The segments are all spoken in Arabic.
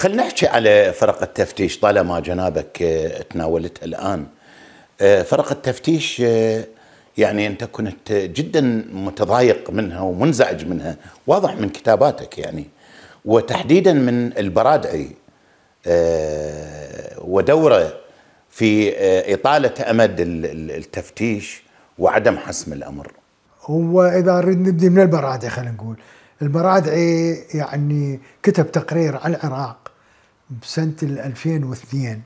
خلينا نحكي على فرق التفتيش طالما جنابك آه، تناولتها الآن آه، فرق التفتيش آه، يعني أنت كنت جدا متضايق منها ومنزعج منها واضح من كتاباتك يعني وتحديدا من البرادعي ودوره في إطالة أمد التفتيش وعدم حسم الأمر هو إذا نريد نبدي من البرادعي خلينا نقول البرادعي يعني كتب تقرير على العراق بسنه 2002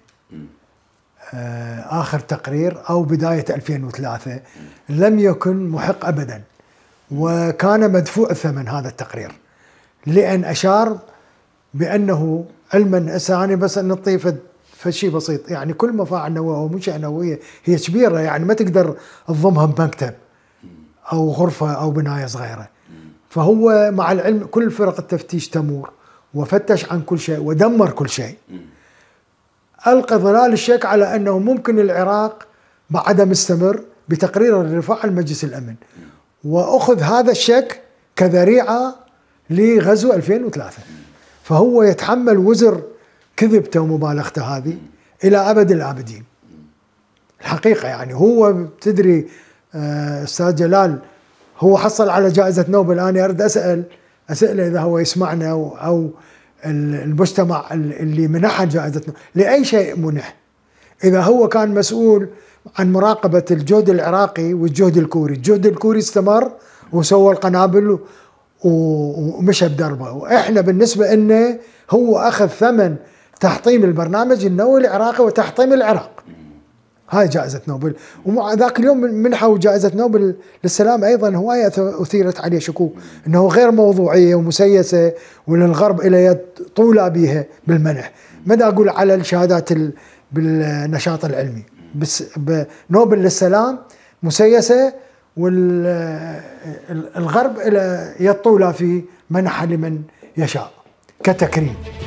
آه، اخر تقرير او بدايه 2003 لم يكن محق ابدا وكان مدفوع ثمن هذا التقرير لان اشار بانه علما هسه انا بس نطي فشي بسيط يعني كل مفاعل نوويه او منشاه نوويه هي كبيره يعني ما تقدر تضمها بمكتب او غرفه او بنايه صغيره فهو مع العلم كل فرق التفتيش تمور وفتش عن كل شيء ودمر كل شيء ألقى ظلال الشك على أنه ممكن العراق مع عدم استمر بتقرير الرفاع المجلس الأمن وأخذ هذا الشك كذريعة لغزو 2003 فهو يتحمل وزر كذبته ومبالغته هذه إلى أبد الآبدين الحقيقة يعني هو تدري آه، أستاذ جلال هو حصل على جائزة نوبل أنا أرد أسأل أسئلة إذا هو يسمعنا أو المجتمع اللي منحت جائزتنا لأي شيء منح إذا هو كان مسؤول عن مراقبة الجهد العراقي والجهد الكوري الجهد الكوري استمر وسوى القنابل ومشى بدربه وإحنا بالنسبة إنه هو أخذ ثمن تحطيم البرنامج النووي العراقي وتحطيم العراق هاي جائزة نوبل ومع ذاك اليوم منحوا جائزة نوبل للسلام أيضا هواية أثيرت عليه شكوك أنه غير موضوعية ومسيسة وأن الغرب إلى طولى بها بالمنح ماذا أقول على الشهادات بالنشاط العلمي بس نوبل للسلام مسيسة والغرب إلى طولة في منحه لمن يشاء كتكريم